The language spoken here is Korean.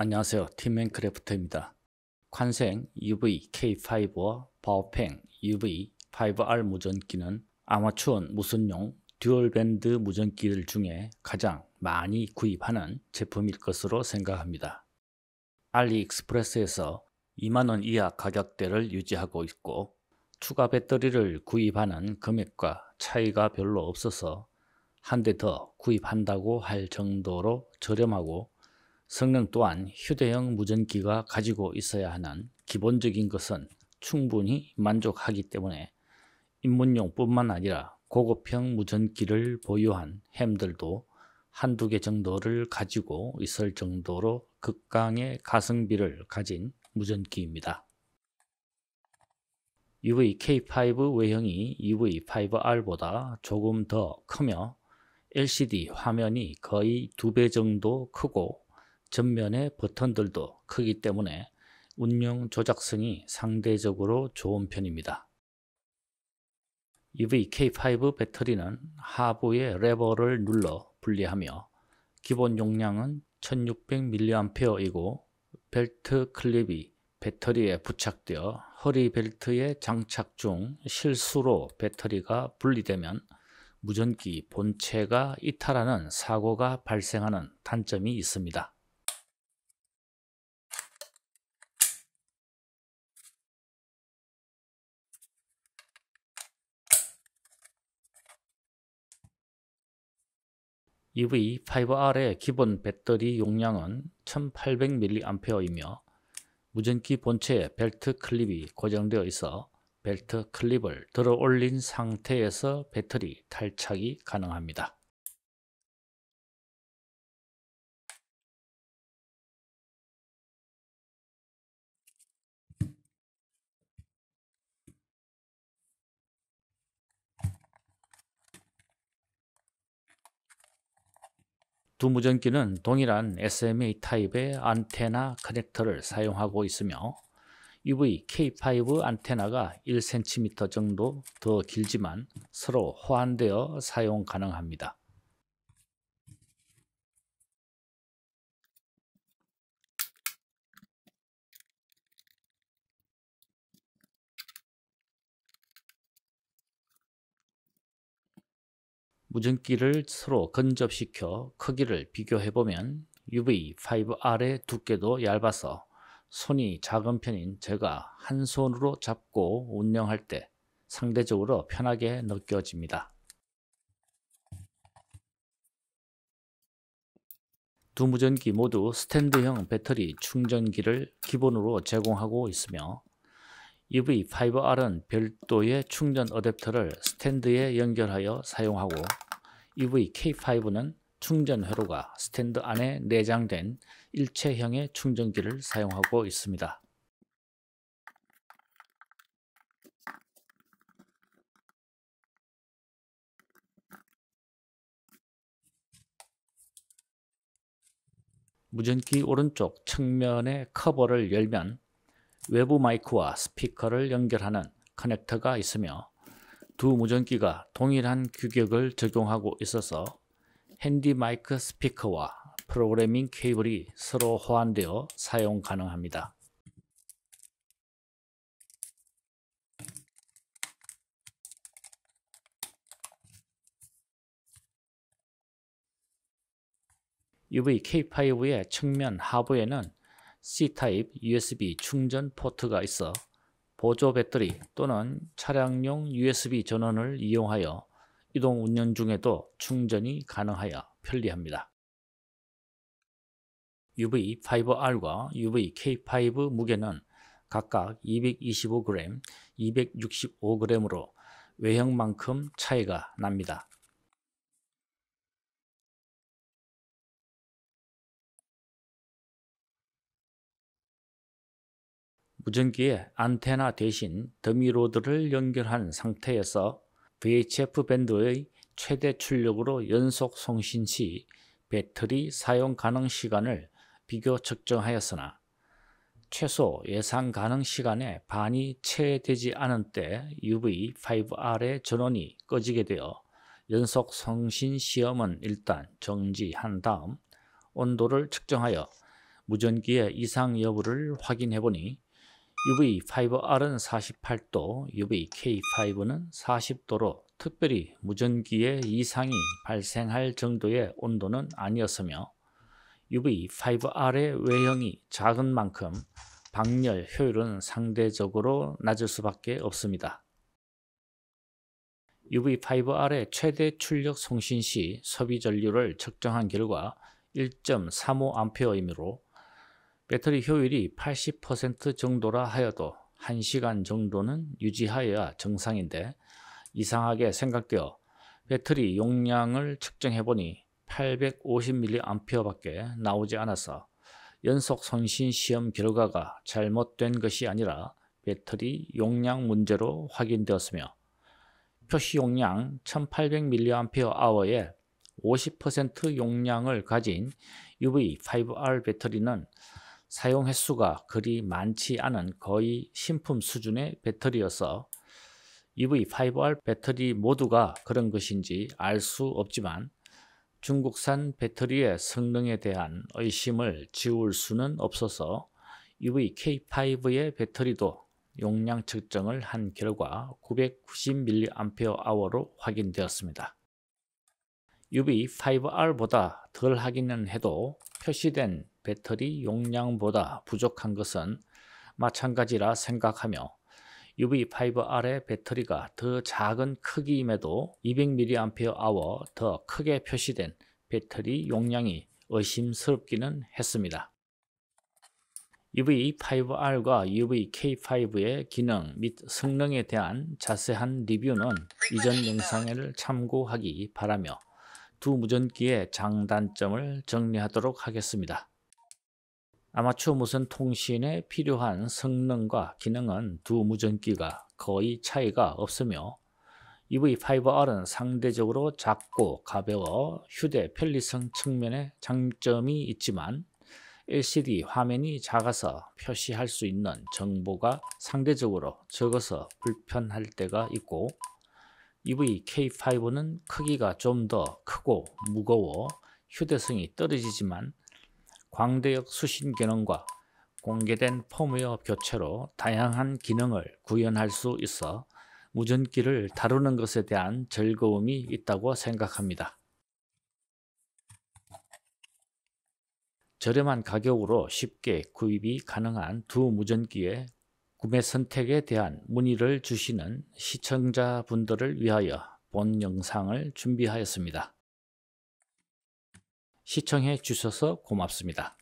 안녕하세요. 팀맨크래프트입니다. 관생 UV-K5와 파오팽 UV-5R 무전기는 아마추어 무선용 듀얼밴드 무전기들 중에 가장 많이 구입하는 제품일 것으로 생각합니다. 알리익스프레스에서 2만원 이하 가격대를 유지하고 있고 추가 배터리를 구입하는 금액과 차이가 별로 없어서 한 대 더 구입한다고 할 정도로 저렴하고 성능 또한 휴대형 무전기가 가지고 있어야 하는 기본적인 것은 충분히 만족하기 때문에 입문용뿐만 아니라 고급형 무전기를 보유한 햄들도 한두 개 정도를 가지고 있을 정도로 극강의 가성비를 가진 무전기입니다. UVK5 외형이 UV5R보다 조금 더 크며 LCD 화면이 거의 두 배 정도 크고 전면의 버튼들도 크기 때문에 운영 조작성이 상대적으로 좋은 편입니다. EVK5 배터리는 하부의 레버를 눌러 분리하며 기본 용량은 1600mAh이고 벨트 클립이 배터리에 부착되어 허리 벨트에 장착 중 실수로 배터리가 분리되면 무전기 본체가 이탈하는 사고가 발생하는 단점이 있습니다. EV5R의 기본 배터리 용량은 1800mAh이며 무전기 본체에 벨트 클립이 고정되어 있어 벨트 클립을 들어 올린 상태에서 배터리 탈착이 가능합니다. 두 무전기는 동일한 SMA 타입의 안테나 커넥터를 사용하고 있으며 u v K5 안테나가 1cm 정도 더 길지만 서로 호환되어 사용 가능합니다. 무전기를 서로 근접시켜 크기를 비교해보면 UV5R의 두께도 얇아서 손이 작은 편인 제가 한 손으로 잡고 운영할 때 상대적으로 편하게 느껴집니다. 두 무전기 모두 스탠드형 배터리 충전기를 기본으로 제공하고 있으며 EV5R은 별도의 충전 어댑터를 스탠드에 연결하여 사용하고 EVK5는 충전 회로가 스탠드 안에 내장된 일체형의 충전기를 사용하고 있습니다. 무전기 오른쪽 측면의 커버를 열면 외부 마이크와 스피커를 연결하는 커넥터가 있으며 두 무전기가 동일한 규격을 적용하고 있어서 핸디 마이크 스피커와 프로그래밍 케이블이 서로 호환되어 사용 가능합니다. UV K5의 측면 하부에는 C타입 USB 충전 포트가 있어 보조 배터리 또는 차량용 USB 전원을 이용하여 이동 운전 중에도 충전이 가능하여 편리합니다. UV5R과 UVK5 무게는 각각 225g, 265g으로 외형만큼 차이가 납니다. 무전기에 안테나 대신 더미로드를 연결한 상태에서 VHF 밴드의 최대 출력으로 연속 송신 시 배터리 사용 가능 시간을 비교 측정하였으나 최소 예상 가능 시간의 반이 채 되지 않은 때 UV5R의 전원이 꺼지게 되어 연속 성신 시험은 일단 정지한 다음 온도를 측정하여 무전기의 이상 여부를 확인해 보니 UV5R은 48도, UVK5는 40도로 특별히 무전기에 이상이 발생할 정도의 온도는 아니었으며 UV5R의 외형이 작은 만큼 방열 효율은 상대적으로 낮을 수밖에 없습니다. UV5R의 최대 출력 송신 시 소비 전류를 측정한 결과 1.35A이므로 배터리 효율이 80% 정도라 하여도 1시간 정도는 유지하여야 정상인데 이상하게 생각되어 배터리 용량을 측정해보니 850mAh밖에 나오지 않아서 연속 손신 시험 결과가 잘못된 것이 아니라 배터리 용량 문제로 확인되었으며 표시 용량 1800mAh에 50% 용량을 가진 UV5R 배터리는 사용 횟수가 그리 많지 않은 거의 신품 수준의 배터리여서 EV5R 배터리 모두가 그런 것인지 알 수 없지만 중국산 배터리의 성능에 대한 의심을 지울 수는 없어서 EVK5의 배터리도 용량 측정을 한 결과 990mAh로 확인되었습니다. UV5R보다 e 덜 하기는 해도 표시된 배터리 용량보다 부족한 것은 마찬가지라 생각하며 UV5R의 배터리가 더 작은 크기임에도 200mAh 더 크게 표시된 배터리 용량이 의심스럽기는 했습니다. UV5R과 UVK5의 기능 및 성능에 대한 자세한 리뷰는 이전 영상을 참고하기 바라며 두 무전기의 장단점을 정리하도록 하겠습니다. 아마추어 무선 통신에 필요한 성능과 기능은 두 무전기가 거의 차이가 없으며 EV5R은 상대적으로 작고 가벼워 휴대 편리성 측면의 장점이 있지만 LCD 화면이 작아서 표시할 수 있는 정보가 상대적으로 적어서 불편할 때가 있고 EVK5는 크기가 좀 더 크고 무거워 휴대성이 떨어지지만 광대역 수신 기능과 공개된 펌웨어 교체로 다양한 기능을 구현할 수 있어 무전기를 다루는 것에 대한 즐거움이 있다고 생각합니다. 저렴한 가격으로 쉽게 구입이 가능한 두 무전기의 구매 선택에 대한 문의를 주시는 시청자분들을 위하여 본 영상을 준비하였습니다. 시청해 주셔서 고맙습니다.